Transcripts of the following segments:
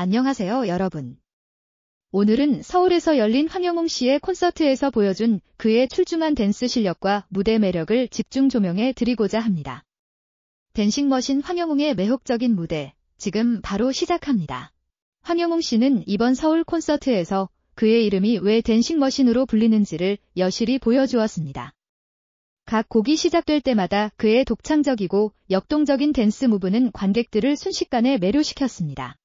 안녕하세요, 여러분. 오늘은 서울에서 열린 황영웅 씨의 콘서트에서 보여준 그의 출중한 댄스 실력과 무대 매력을 집중 조명해 드리고자 합니다. 댄싱 머신 황영웅의 매혹적인 무대, 지금 바로 시작합니다. 황영웅 씨는 이번 서울 콘서트에서 그의 이름이 왜 댄싱 머신으로 불리는지를 여실히 보여주었습니다. 각 곡이 시작될 때마다 그의 독창적이고 역동적인 댄스 무브는 관객들을 순식간에 매료시켰습니다.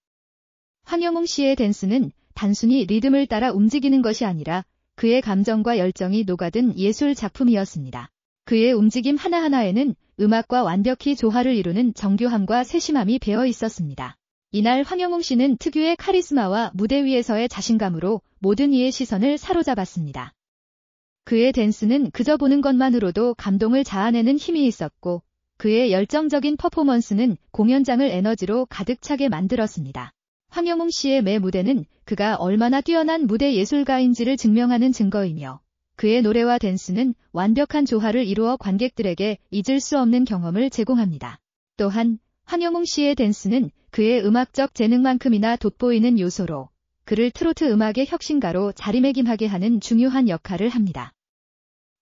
황영웅 씨의 댄스는 단순히 리듬을 따라 움직이는 것이 아니라 그의 감정과 열정이 녹아든 예술 작품이었습니다. 그의 움직임 하나하나에는 음악과 완벽히 조화를 이루는 정교함과 세심함이 배어 있었습니다. 이날 황영웅 씨는 특유의 카리스마와 무대 위에서의 자신감으로 모든 이의 시선을 사로잡았습니다. 그의 댄스는 그저 보는 것만으로도 감동을 자아내는 힘이 있었고 그의 열정적인 퍼포먼스는 공연장을 에너지로 가득 차게 만들었습니다. 황영웅 씨의 매 무대는 그가 얼마나 뛰어난 무대 예술가인지를 증명하는 증거이며 그의 노래와 댄스는 완벽한 조화를 이루어 관객들에게 잊을 수 없는 경험을 제공합니다. 또한 황영웅 씨의 댄스는 그의 음악적 재능만큼이나 돋보이는 요소로 그를 트로트 음악의 혁신가로 자리매김하게 하는 중요한 역할을 합니다.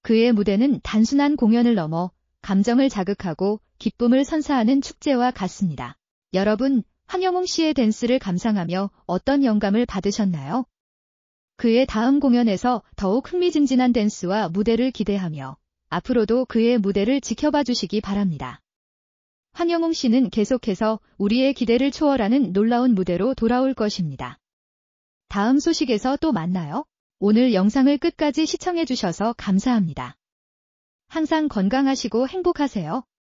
그의 무대는 단순한 공연을 넘어 감정을 자극하고 기쁨을 선사하는 축제와 같습니다. 여러분, 한영웅 씨의 댄스를 감상하며 어떤 영감을 받으셨나요? 그의 다음 공연에서 더욱 흥미진진한 댄스와 무대를 기대하며 앞으로도 그의 무대를 지켜봐 주시기 바랍니다. 한영웅 씨는 계속해서 우리의 기대를 초월하는 놀라운 무대로 돌아올 것입니다. 다음 소식에서 또 만나요. 오늘 영상을 끝까지 시청해주셔서 감사합니다. 항상 건강하시고 행복하세요.